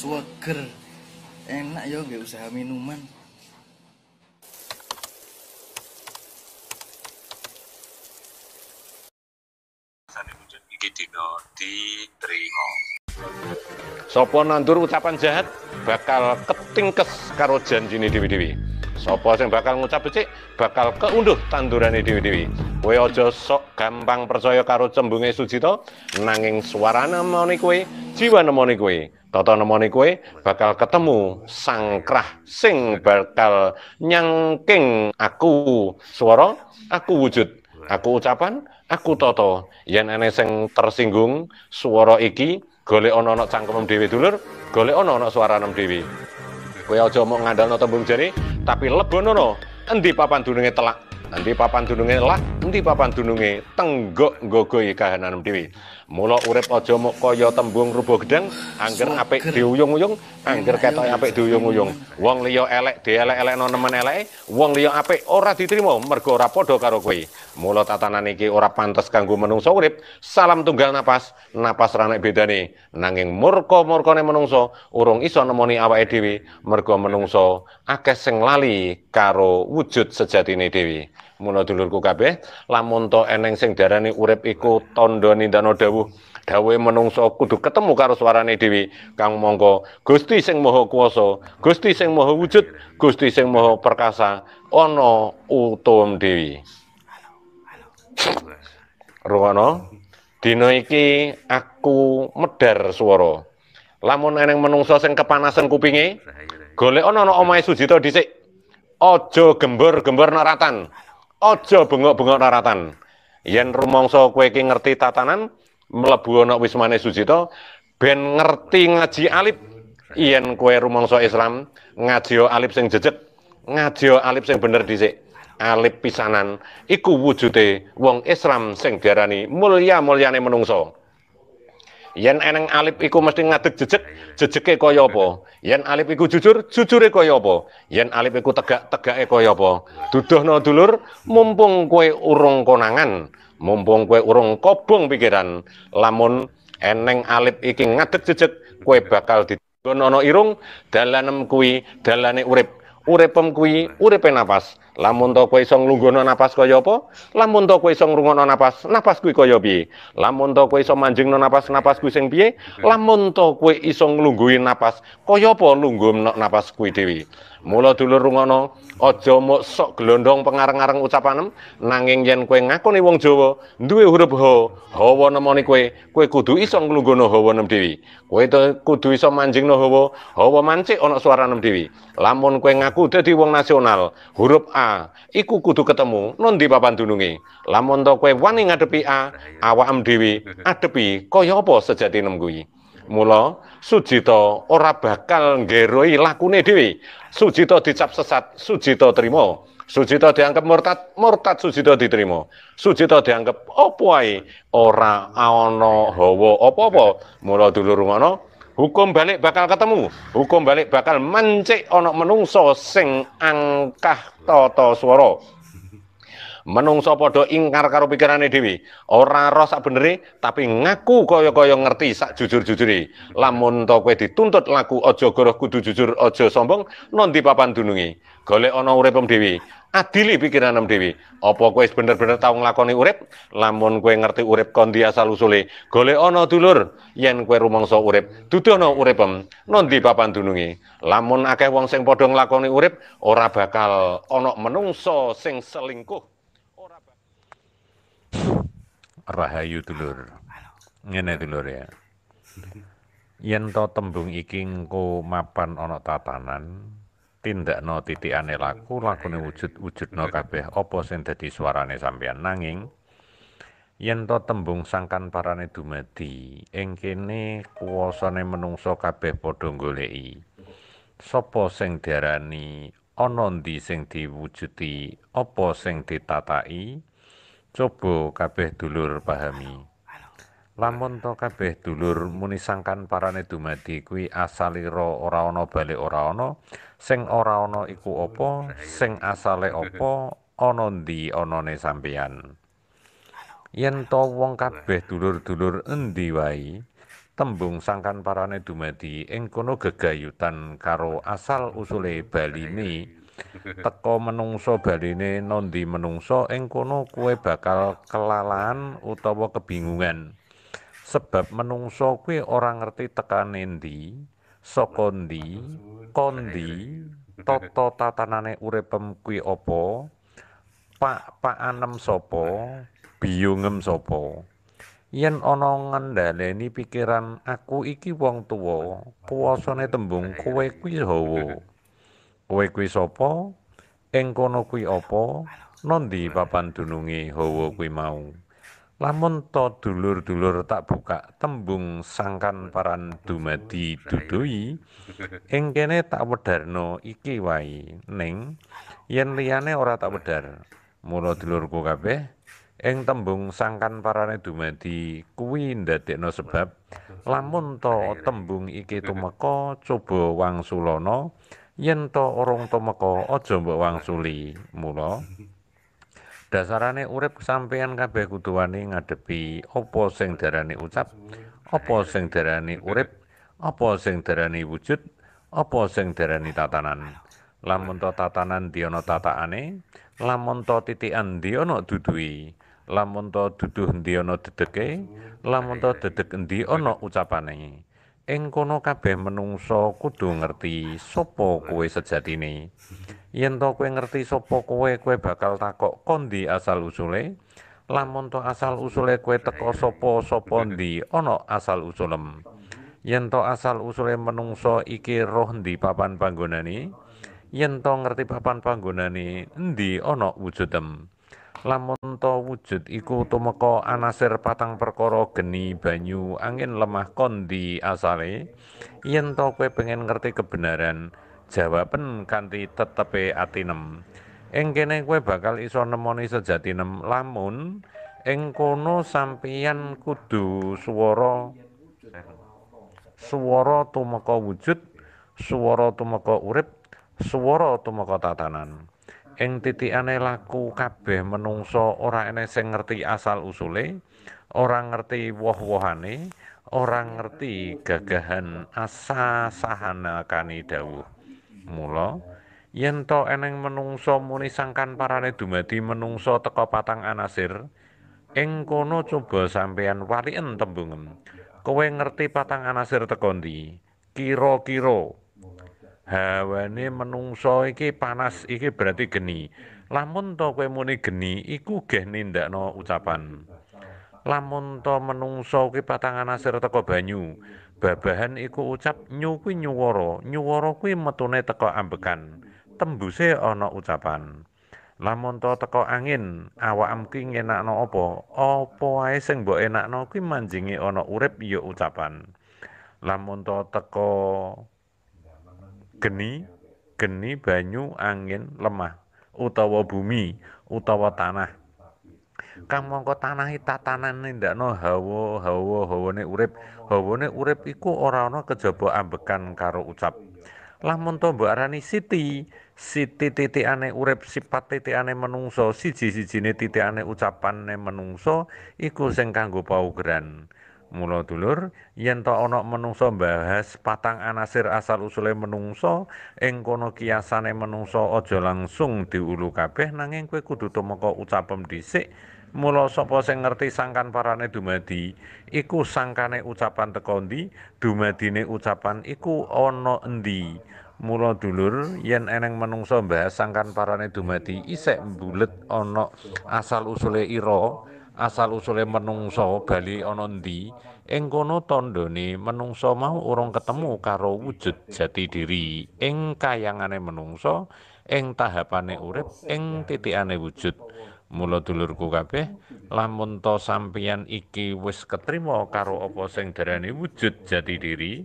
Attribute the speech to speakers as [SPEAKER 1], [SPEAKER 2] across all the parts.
[SPEAKER 1] Swager. Enak ya, nggak usaha minuman. Sopo nandur ucapan jahat bakal ketingkes karo ini dewi-dewi. Sopo yang bakal ngucap becik bakal keunduh ini dewi-dewi. Kue ojo sok gampang percaya karo cembunge Sujito nanging suarana moni kue jiwa nemoni kue. Toto nemoni kue, bakal ketemu sang sing bakal nyangking aku swara, aku wujud, aku ucapan, aku toto. Yen ene sing tersinggung swara iki golek ana ana cangkemem dhewe dulur, golek ana ana swaranem dhewe. Kowe aja mung ngandalno tembung jari, tapi no. endi papan dununge telak, endi papan dununge telak endi papan dununge tenggok nggogohi ya, kahananem anu dhewe. Mula urip aja mok kaya tembung rubuh gedeng, angger apik diuyung-uyung, angger iya, iya, ketok iya. apik diuyung-uyung. Wong liya elek dielek-elekno nemen eleke, wong liya apik ora diterima mergo ora padha karo kowe. Mula tatanan iki ora pantas kanggo menungso, urip. Salam tunggal napas, napas ranek nek bedane. Nanging murka-murkane menungsa urung iso nemoni awake dhewe mergo menungso, akeh sing lali karo wujud sejatine dhewe. Mula dulurku kabeh, lamun to eneng sing darani urip iku tandha nindano dawuh. Dawe menungso kudu ketemu karo swarane dewi. Kang mongko Gusti sing Maha Kuwasa, Gusti sing Maha Wujud, Gusti sing Maha Perkasa, ana utum dhewe. Rungono, dina iki aku medar swara. Lamun eneng menungso sing kepanasan kupinge, golek ana ana omahe Sujito dhisik. Aja gembur-gembur naratan. Ojo bengok-bengok naratan. Yen rumangsa kowe iki ngerti tatanan mlebu ana wismane Sujito ben ngerti ngaji alip. Yen kowe rumangsa Islam ngaji alip sing jejeg, ngaji alip sing bener dhisik. Alip pisanan iku wujude wong Islam sing diarani mulya-mulyane menungso. Yen eneng alip iku mesti ngadeg jejeg, jejege kaya apa? Yen alip iku jujur, jujure kaya apa? Yen alip iku tegak, tegake kaya apa? Duduhno dulur, mumpung kowe urung konangan, mumpung kowe urung kobong pikiran, lamun eneng alip iki ngadeg jejeg, kowe bakal digono irung dalanem kuwi dalane urip urepem kuwi uripe napas. Lamun to kowe iso nglungguhno napas kaya apa? Lamun to kowe iso ngrungokno napas, napas kuwi kaya piye? Lamun to kowe iso manjingno napas, napas kuwi sing piye? Lamun to kowe iso nglungguhi napas, kaya apa lungguh napas kuwi dhewe? Mula dulur rungono Aja mok sok glondong pengarang-arang ucapanem, nanging yen kowe ngakoni wong Jawa, duwe huruf ho, hawa nemoni kowe, kowe kudu iso nglungguhno hawa nem dhewe. Kowe kudu iso manjingno hawa, hawa mancik ana suara nem dhewe. Lamun kowe ngaku dadi wong nasional, huruf A iku kudu ketemu non di papan dununge. Lamun to kowe wani ngadepi A, awakmu dhewe adepi kaya apa sejatine kuwi. Mula Sujito ora bakal nggeroi lakune dhewe. Sujito dicap sesat, Sujito trimo. Sujito dianggap murtad, murtad Sujito diterima. Sujito dianggap opo ae ora ana hawa apa-apa. Mula dulur ngono, hukum balik bakal ketemu. Hukum balik bakal mencik ana menungso sing angkah tata swara menungso podo ingkar karo pikirane dhewe ora roh sak tapi ngaku koyo koyo ngerti sak jujur jujuri. lamun to kowe dituntut laku ojo goroh kudu jujur ojo sombong non di papan dunungi golek ana uripem dhewe adili pikiranem dhewe Opo kowe bener-bener tau ngelakoni urep, lamun kowe ngerti urep kondi asal usule golek ono dulur yen kowe rumangsa urep dudono non di papan dunungi lamun akeh wong sing podong lakoni urep, ora bakal ono menungso sing selingkuh rahayu dulur ngene dulur ya yen to tembung iki engko mapan ana tatanan tindakno titikane laku lakune wujud wujudno kabeh apa sing dadi suarane sampeyan nanging yen to tembung sangkan parane dumadi ing kene kuwasane menungsa kabeh padha goleki sapa sing diarani ana ndi sing diwujuti apa sing ditataki Coba kabeh dulur pahami. Lamun to kabeh dulur muni sangkan parane dumadi kuwi asalira ora ana balik ora ana, sing ora ana iku apa, sing asale apa, ana ndi anane sampeyan. Yen to wong kabeh dulur-dulur endi wae, tembung sangkan parane dumadi ing kono gegayutan karo asal usule baline. Ini, teko menungso barine nondi menungso ing kono kue bakal kelalan utawa kebingungan sebab menungso kue orang ngerti tekan nendi sokondi kondi toto tatanane urepem kue opo pak pak anem sopo biungem sopo yen ana ngendhaleni pikiran aku iki wong tuwa kuwasane tembung kowe kuwi Kowe kuwi sapa? Ing kono kuwi apa? Nondi papan dununge hawa kuwi mau? Lamun to dulur-dulur tak buka tembung sangkan paran dumadi duduhi, ing kene tak wedharno iki wae ning yen liyane ora tak wedhar. Mula dulurku kabeh ing tembung sangkan parane dumadi kuwi ndadekno sebab lamun to tembung iki tumeka coba wangsulana yen to urung tumeka aja mbok wangsuli mula dasarane urip sampeyan kabeh kudu wani ngadepi apa sing diarani ucap apa sing diarani urip apa sing diarani wujud apa sing diarani tatanan lamun to tatanan diono tataane lamun to titikan diono dudui lamun to duduh diono dedeke lamun to dedek endi ana ucapane ing kono kabeh menungsa kudu ngerti sapa kowe sejatine yen to kowe ngerti sapa kowe kowe bakal takok kondi asal usule lamun to asal usule kowe teko sapa sapa ndi ana asal usulem yen to asal usule menungsa iki roh ndi papan panggonane yen to ngerti papan panggonane ndi ana wujudem Lamun to wujud iku tumeka anasir patang perkara geni banyu angin lemah kondi asale yen to kowe pengen ngerti kebenaran jawaban kanthi tetepe atinem ing kene kowe bakal iso nemoni sejatinem lamun ing kono sampeyan kudu swara swara tumeka wujud swara tumeka urip swara tumeka tatanan ing titikane laku kabeh menungsa ora ene sing ngerti asal usule, ora ngerti woh-wohane, ora ngerti gagahan asasahana kani dawuh. Mula yen to eneng menungsa muni sangkan parane dumadi menungsa teka patang anasir, ing kono coba sampean warien tembungan. Kowe ngerti patang anasir teko ndi? Kira-kira hawane menungso iki panas iki berarti geni. Lamun to kowe muni geni iku geh nindakno ucapan. Lamun to menungsa kuwi patangan asir teko banyu, babahan iku ucap nyu kuwi nyuwara, nyuwara kuwi metune teko ambekan, tembuse ana ucapan. Lamun to teko angin, awakmu ki ngenakno apa? Apa wae sing mbok enakno kuwi manjingi ana urip ya ucapan. Lamun to teko geni geni banyu angin lemah utawa bumi utawa tanah kang mongko tanahi tatanan ndakno hawa hawa hawane urip hawane urip iku ora ana kejaba ambekan karo ucap lamun to mbok arani siti siti titikane urip sifat titikane menungso siji-sijine titikane ucapane menungso iku sing kanggo paugeran Mula dulur, yen tok ana menungsa bahas patang anasir asal usule menungso, ing kono kiasane menungso aja langsung diulu kabeh nanging kowe kudu tumeka ucapem dhisik. Mula sapa sing ngerti sangkan parane dumadi, iku sangkane ucapan teko ndi, dumadine ucapan iku ana endi. Mula dulur, yen eneng menungso bahas sangkan parane dumadi isek mbulet ana asal usule ira asal usule menungsa bali ana ndi ing kono tandhane menungsa mau urung ketemu karo wujud jati diri ing kayangane menungsa ing tahapane urip ing titikane wujud mula dulurku kabeh lamun to sampeyan iki wis ketrima karo apa sing diarani wujud jati diri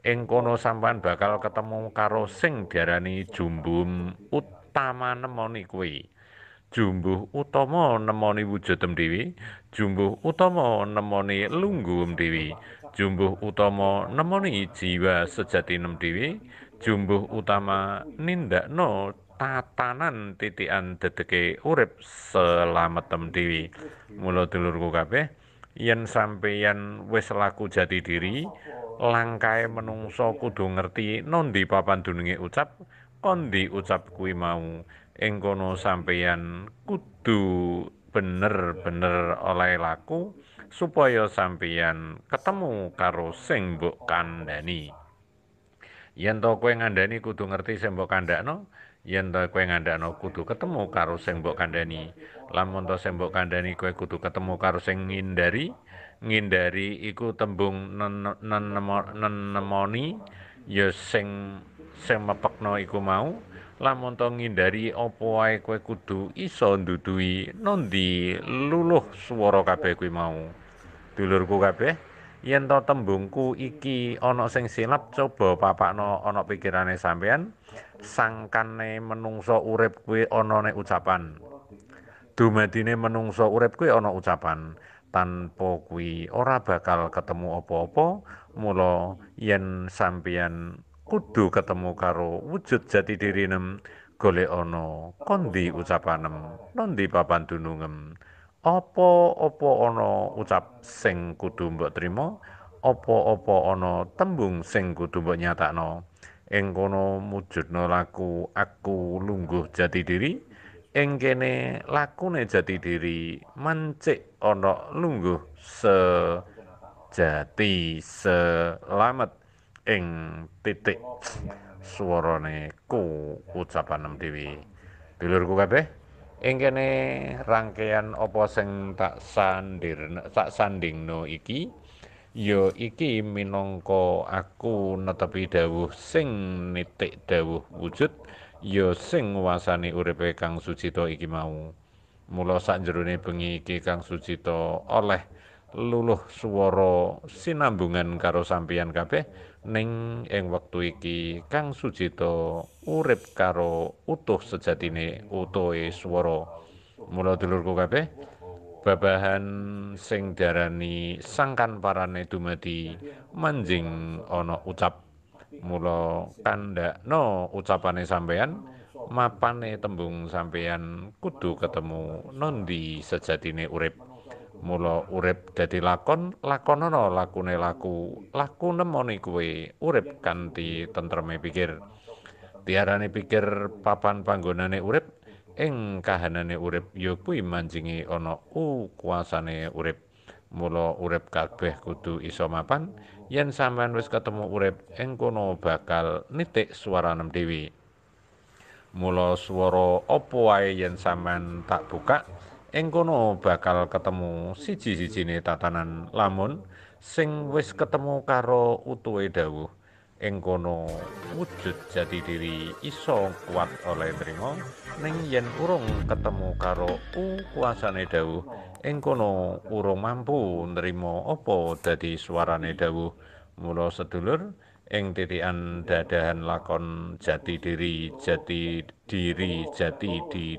[SPEAKER 1] ing kono sampean bakal ketemu karo sing diarani jumbum utama nemoni kuwi jumbuh utama nemoni wujud dewi jumbuh utama nemoni lunggu dewi jumbuh utama nemoni jiwa sejati nem dewi jumbuh utama nindakno tatanan titian dedeke urip selamat tem dewi mulo dulurku kabeh yen sampeyan wis laku jati diri langkae menungso kudu ngerti nondi papan dunungi ucap kondi ucap kui mau ing kono sampeyan kudu bener-bener oleh laku supaya sampeyan ketemu karo sing mbok kandhani. Yen to kowe ngandhani kudu ngerti sing mbok kandhakno, yen to kowe ngandhakno kudu ketemu karo sing mbok kandhani. Lamun to sing mbok kandhani kowe kudu ketemu karo sing ngindari. Ngindari iku tembung nenemoni ya sing sing iku mau. lamun to ngindari apa wae kowe kudu iso ndudui nondi luluh swara kabeh kuwi mau dulurku kabeh yen to tembungku iki ana sing silap coba papakno ana pikirane sampean sangkane menungso urip kuwi ana nek ucapan dumadine menungso urip kuwi ana ucapan tanpa kuwi ora bakal ketemu apa-apa mula yen sampean kudu ketemu karo wujud jati diri nem, golek ana kondi ucapanem nondi papan dunungem apa apa ana ucap sing kudu mbok trima apa apa ana tembung sing kudu mbok nyatakno ing kono mujudna laku aku lungguh jati diri ing kene lakune jati diri mancik ana lungguh se jati selamat ing titik swarane ku ucapan nem dewi dulurku kabeh ing kene rangkaian apa sing tak sandir tak sandingno iki ya iki minangka aku netepi dawuh sing nitik dawuh wujud ya sing nguasani uripe Kang Sucito iki mau mula sak jerone bengi iki Kang Sucito oleh luluh swara sinambungan karo sampeyan kabeh ning ing wektu iki Kang Sujito urip karo utuh sejatine utuhe swara mula dulurku kabeh babahan sing diarani sangkan parane dumadi manjing ana ucap mula kandakno ucapane sampeyan mapane tembung sampeyan kudu ketemu nondi sejatine urip Mula urip dadi lakon, lakonana lakune laku, laku nemoni kuwi urip kanthi tentreme pikir. Tiarane pikir papan panggonane urip ing kahanane urip ya kuwi manjingi ana kuasane urip. Mula urip kabeh kudu iso mapan yen sampean wis ketemu urip ing kono bakal nitik swara nem dewi. Mula swara apa wae yen sampean tak buka ing kono bakal ketemu siji-sijine tatanan lamun sing wis ketemu karo utuhe dawuh ing kono wujud jati diri iso kuat oleh nrimo ning yen urung ketemu karo kuasane dawuh ing kono urung mampu nrimo apa dadi suarane dawuh mula sedulur ing titikan dadahan lakon jati diri jati diri jati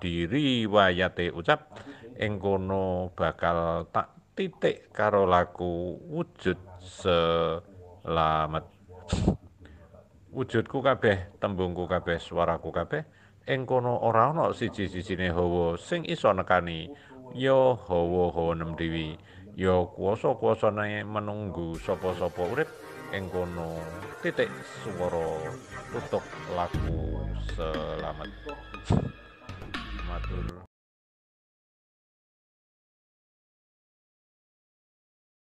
[SPEAKER 1] diri wayate ucap ing kono bakal tak titik karo laku wujud selamat wujudku kabeh tembungku kabeh suaraku kabeh ing kono ora ana siji-sijine hawa sing iso nekani ya hawa hawa nem dewi ya kuasa-kuasane menunggu sapa-sapa urip ing kono titik swara utuk laku selamat matur